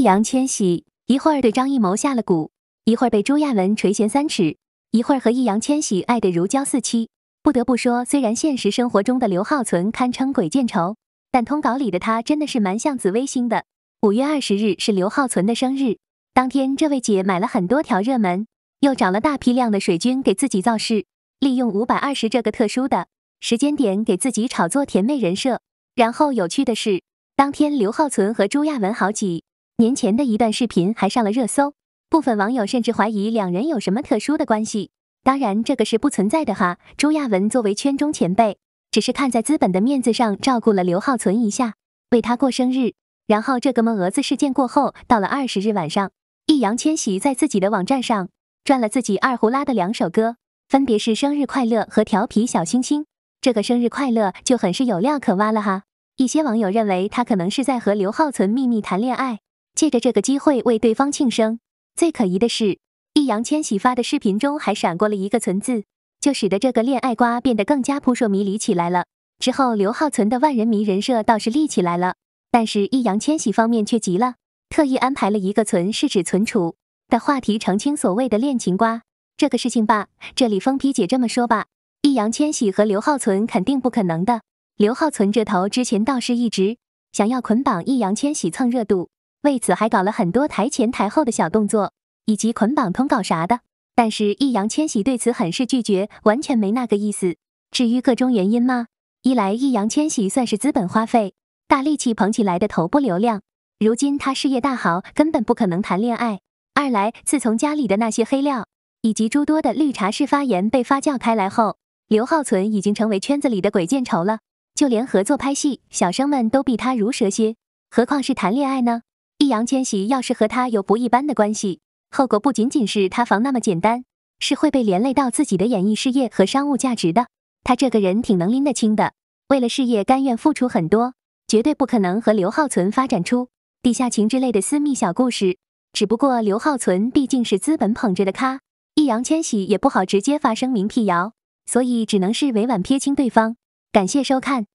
易烊千玺一会儿对张艺谋下了蛊，一会儿被朱亚文垂涎三尺，一会儿和易烊千玺爱得如胶似漆。不得不说，虽然现实生活中的刘浩存堪称鬼见愁，但通稿里的她真的是蛮像紫微星的。五月二十日是刘浩存的生日，当天这位姐买了很多条热门，又找了大批量的水军给自己造势，利用五百二十这个特殊的时间点给自己炒作甜妹人设。然后有趣的是，当天刘浩存和朱亚文好几年前的一段视频还上了热搜，部分网友甚至怀疑两人有什么特殊的关系。当然，这个是不存在的哈。朱亚文作为圈中前辈，只是看在资本的面子上照顾了刘浩存一下，为他过生日。然后这个么蛾子事件过后，到了二十日晚上，易烊千玺在自己的网站上转了自己二胡拉的两首歌，分别是生日快乐和调皮小星星。这个生日快乐就很是有料可挖了哈。一些网友认为他可能是在和刘浩存秘密谈恋爱。借着这个机会为对方庆生。最可疑的是，易烊千玺发的视频中还闪过了一个存字，就使得这个恋爱瓜变得更加扑朔迷离起来了。之后，刘浩存的万人迷人设倒是立起来了，但是易烊千玺方面却急了，特意安排了一个存是指存储的话题澄清所谓的恋情瓜这个事情吧。这里疯批姐这么说吧，易烊千玺和刘浩存肯定不可能的。刘浩存这头之前倒是一直想要捆绑易烊千玺蹭热度。为此还搞了很多台前台后的小动作，以及捆绑通稿啥的。但是易烊千玺对此很是拒绝，完全没那个意思。至于各种原因吗？一来易烊千玺算是资本花费大力气捧起来的头部流量，如今他事业大好，根本不可能谈恋爱。二来自从家里的那些黑料以及诸多的绿茶式发言被发酵开来后，刘浩存已经成为圈子里的鬼见愁了。就连合作拍戏，小生们都避他如蛇蝎，何况是谈恋爱呢？杨千玺要是和他有不一般的关系，后果不仅仅是塌房那么简单，是会被连累到自己的演艺事业和商务价值的。他这个人挺能拎得清的，为了事业甘愿付出很多，绝对不可能和刘浩存发展出地下情之类的私密小故事。只不过刘浩存毕竟是资本捧着的咖，易烊千玺也不好直接发声明辟谣，所以只能是委婉撇清对方。感谢收看。